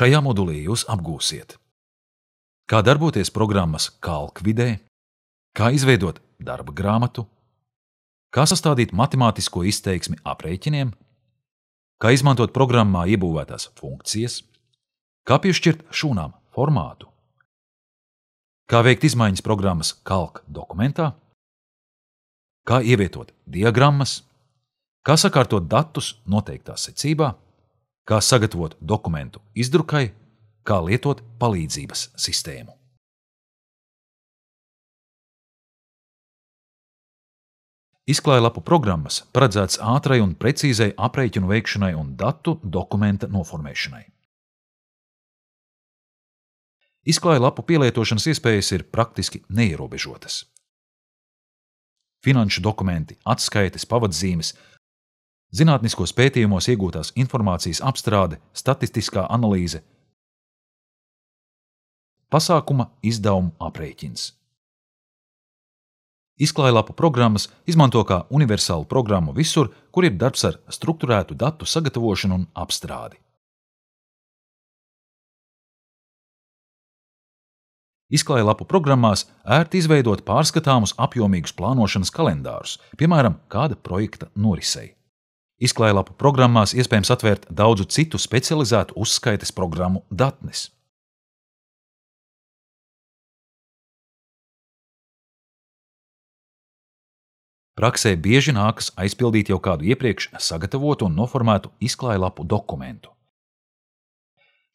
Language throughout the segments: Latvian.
Šajā modulī jūs apgūsiet, kā darboties programmas kalkvidē, kā izveidot darba grāmatu, kā sastādīt matemātisko izteiksmi aprēķiniem, kā izmantot programmā iebūvētās funkcijas, kā piešķirt šūnām formātu, kā veikt izmaiņas programmas kalk dokumentā, kā ievietot diagrammas, kā sakārtot datus noteiktā secībā, kā sagatavot dokumentu izdrukai, kā lietot palīdzības sistēmu. Izklājlapu programmas paredzēts ātrai un precīzai aprēķinu veikšanai un datu dokumenta noformēšanai. Izklājlapu pielietošanas iespējas ir praktiski neierobežotas. Finanšu dokumenti, atskaites, pavadzīmes, zinātniskos pētījumos iegūtās informācijas apstrāde, statistiskā analīze, pasākuma izdevuma aprēķins. Izklājlapu programmas izmanto kā universālu programmu visur, kur ir darbs ar struktūrētu datu sagatavošanu un apstrādi. Izklājlapu programmās ērti izveidot pārskatāmus apjomīgus plānošanas kalendārus, piemēram, kāda projekta norisei. Izklājlapu programmās iespējams atvērt daudzu citu specializētu uzskaites programmu datnes. Praksē bieži nākas aizpildīt jau kādu iepriekš sagatavotu un noformētu izklājlapu dokumentu.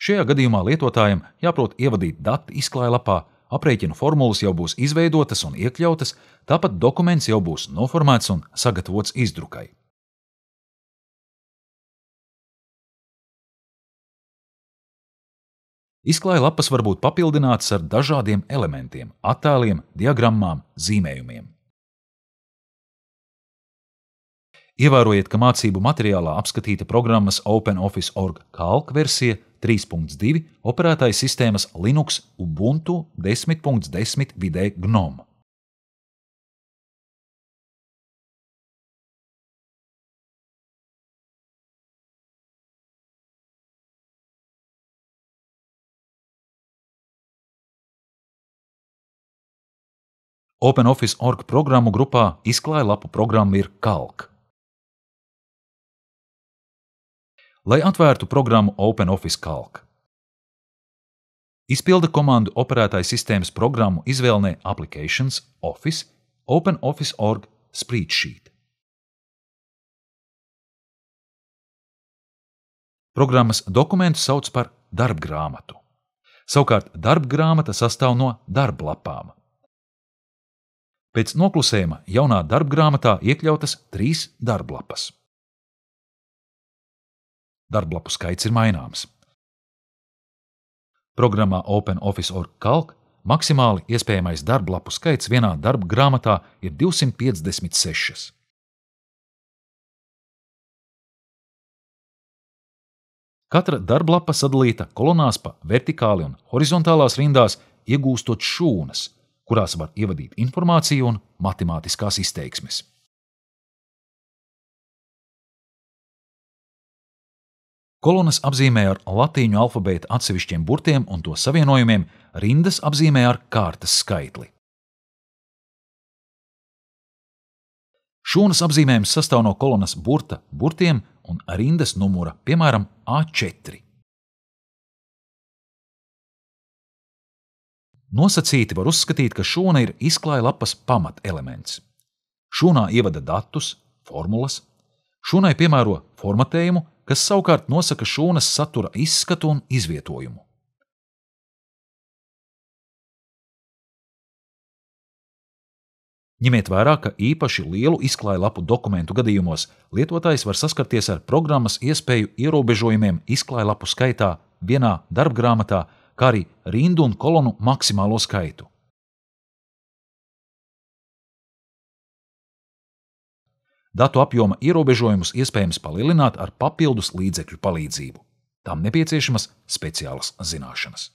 Šajā gadījumā lietotājiem jāprot ievadīt dati izklājlapā, aprēķinu formulas jau būs izveidotas un iekļautas, tāpat dokuments jau būs noformēts un sagatavots izdrukai. Izklājlapas var būt papildinātas ar dažādiem elementiem, attēliem, diagrammām, zīmējumiem. Ievērojiet, ka mācību materiālā apskatīta programmas OpenOffice.org kalk versija 3.2 operētāja sistēmas Linux Ubuntu 10.10 .10 vidē GNOME. OpenOffice org programmu grupā izklājlapu programma ir Kalk. Lai atvērtu programmu OpenOffice Kalk, izpilda komandu operētāja sistēmas programmu izvēlnē Applications, Office, OpenOffice org spreadsheet. Programmas dokumentu sauc par darbgrāmatu. Savukārt darbgrāmata sastāv no darblapām – Pēc noklusējuma jaunā darbgrāmatā iekļautas trīs darblapas. Darblapu skaits ir maināms. Programmā OpenOffice or Calc maksimāli iespējamais darblapu skaits vienā darbgrāmatā ir 256. Katra darblapa sadalīta kolonās pa vertikāli un horizontālās rindās, iegūstot šūnas – kurās var ievadīt informāciju un matemātiskās izteiksmes. Kolonas apzīmē ar latīņu alfabēta atsevišķiem burtiem un to savienojumiem, rindas apzīmē ar kārtas skaitli. Šūnas apzīmējums sastāv no kolonas burta, burtiem un rindas numura, piemēram, A4. Nosacīti var uzskatīt, ka šūna ir izklājlapas pamatelements. Šūnā ievada datus, formulas, šūnai piemēro formatējumu, kas savukārt nosaka šūnas satura izskatu un izvietojumu. Ņemiet vērā, ka īpaši lielu izklājlapu dokumentu gadījumos lietotājs var saskarties ar programmas iespēju ierobežojumiem izklājlapu skaitā vienā darbgrāmatā kā arī rindu un kolonu maksimālo skaitu. Datu apjoma ierobežojumus iespējams palielināt ar papildus līdzekļu palīdzību. Tam nepieciešamas speciālas zināšanas.